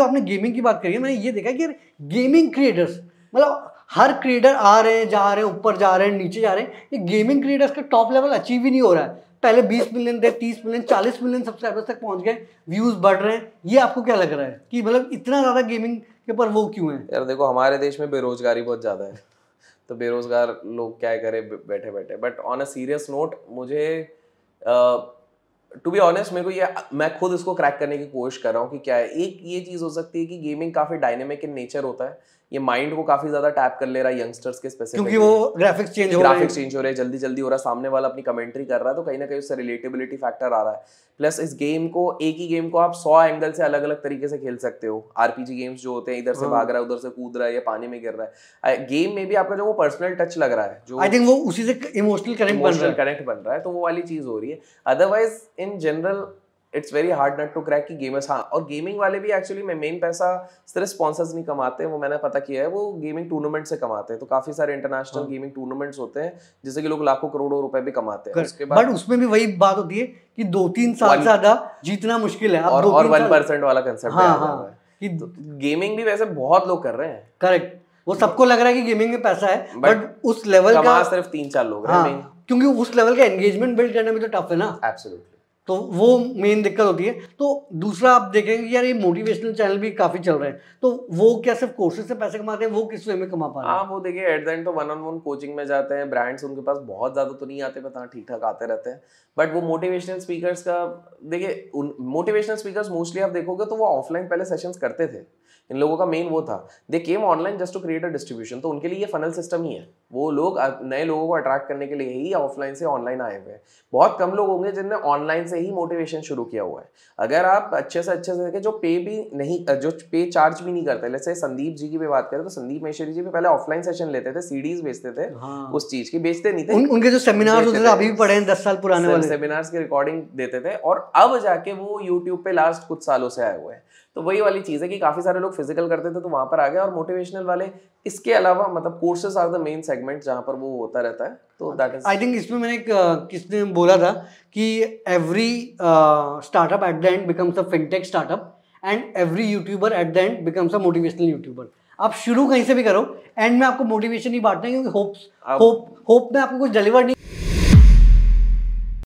जो आपने गेमिंग की बात करी है मैंने ये देखा कि गेमिंग क्रिएटर्स मतलब हर क्रिएटर आ रहे हैं जा रहे हैं ऊपर जा रहे हैं नीचे जा रहे हैं ये गेमिंग क्रिएटर्स का टॉप लेवल अचीव ही नहीं हो रहा है पहले 20 मिलियन थे 30 मिलियन 40 मिलियन सब्सक्राइबर्स तक पहुंच गए व्यूज बढ़ रहे हैं ये आपको क्या लग रहा है कि मतलब इतना ज़्यादा गेमिंग के ऊपर वो क्यों है यार देखो हमारे देश में बेरोजगारी बहुत ज़्यादा है तो बेरोजगार लोग क्या करें बैठे बैठे but on a serious note मुझे uh, टू बी ऑनेस्ट मेरे को ये मैं खुद इसको क्रैक करने की कोशिश कर रहा हूँ कि क्या है एक ये चीज़ हो सकती है कि गेमिंग काफ़ी डायनेमिक इन नेचर होता है ये माइंड को काफी ज्यादा टैप कर ले रहा है यंगस्टर्स के स्पेसिफिक क्योंकि वो ग्राफिक्स चेंज हो ग्राफिक्स चेंज हो रहे हैं जल्दी जल्दी हो रहा है सामने वाला अपनी कमेंट्री कर रहा है तो कहीं ना कहीं उससे रिलेटेबिलिटी फैक्टर आ रहा है प्लस इस गेम को एक ही गेम को आप सौ एंगल से अलग अलग तरीके से खेल सकते हो आरपीजी गेम्स जो होते हैं इधर से हाँ। भाग रहा है उधर से कूद रहा है या पानी में गिर रहा है गेम में भी आपका जो वो पर्सनल टच लग रहा है जो आई थिंक वो उसी से इमोशनल कनेक्ट बन रहा है कनेक्ट बन रहा है तो वो वाली चीज हो रही है otherwise in general it's very hard nut to crack की गेमर्स हाँ और गेमिंग वाले भी एक्चुअली मैं मेन पैसा सिर्फ स्पॉन्सर्स नहीं कमाते वो मैंने पता किया है वो गेमिंग टूर्नामेंट से कमाते हैं तो काफी सारे इंटरनेशनल गेमिंग टूर्नामेंट्स होते हैं जिससे कि लोग लाखों करोड़ों रुपए भी कमाते हैं उसके बाद बट उसमें भी वही बात होती है कि दो तीन साल ज्यादा जीतना मुश्किल है और और वन परसेंट वाला कंसेप्ट हाँ, हाँ, कि गेमिंग तो भी वैसे बहुत लोग कर रहे हैं करेक्ट वो सबको लग रहा है कि गेमिंग में पैसा है बट उस लेवल का सिर्फ तीन चार लोग हैं हाँ, क्योंकि उस लेवल का एंगेजमेंट बिल्ड करने में तो टफ है ना एब्सोल्युटली तो वो मेन दिक्कत होती है तो दूसरा आप देखेंगे यार ये मोटिवेशनल चैनल भी काफ़ी चल रहे हैं तो वो क्या सिर्फ कोर्सेज से पैसे कमाते हैं वो किस वे में कमा पाते हैं हाँ, वो देखिए एट द एंड तो वन ऑन वन कोचिंग में जाते हैं ब्रांड्स उनके पास बहुत ज़्यादा तो नहीं आते पता ठीक ठाक आते रहते हैं बट वो मोटिवेशनल स्पीकर्स का देखिए मोटिवेशनल स्पीकर्स मोस्टली आप देखोगे तो वो ऑफलाइन पहले सेशंस करते थे इन लोगों का मेन वो था they came online just to create a distribution तो उनके लिए ये फनल सिस्टम ही है वो लोग नए लोगों को अट्रैक्ट करने के लिए ही ऑफलाइन से ऑनलाइन आए हुए हैं बहुत कम लोग होंगे जिनने ऑनलाइन से ही मोटिवेशन शुरू किया हुआ है अगर आप अच्छे से अच्छे से जो पे भी नहीं जो पे चार्ज भी नहीं करते जैसे संदीप जी की भी बात करें तो संदीप महेश्वरी जी भी पहले ऑफलाइन सेशन लेते थे सीडीज बेचते थे हाँ। उस चीज की बेचते नहीं थे उन, उनके जो सेमिनार होते थे अभी भी पढ़े हैं दस साल पुराने वाले सेमिनार्स की रिकॉर्डिंग देते थे और अब जाके वो यूट्यूब पे लास्ट कुछ सालों से आए हुए हैं तो वही वाली चीज़ है कि काफ़ी सारे लोग फिजिकल करते थे तो वहाँ पर आ गए और मोटिवेशनल वाले इसके अलावा मतलब courses are the main segment जहाँ पर वो होता रहता है तो दैट इज आई थिंक इसमें मैंने किसने बोला था कि every startup at the end becomes a fintech startup and every YouTuber at the end becomes a motivational YouTuber आप शुरू कहीं से भी करो एंड में आपको मोटिवेशन ही बांटना है क्योंकि होप्स होप होप में आपको कुछ डिलीवर नहीं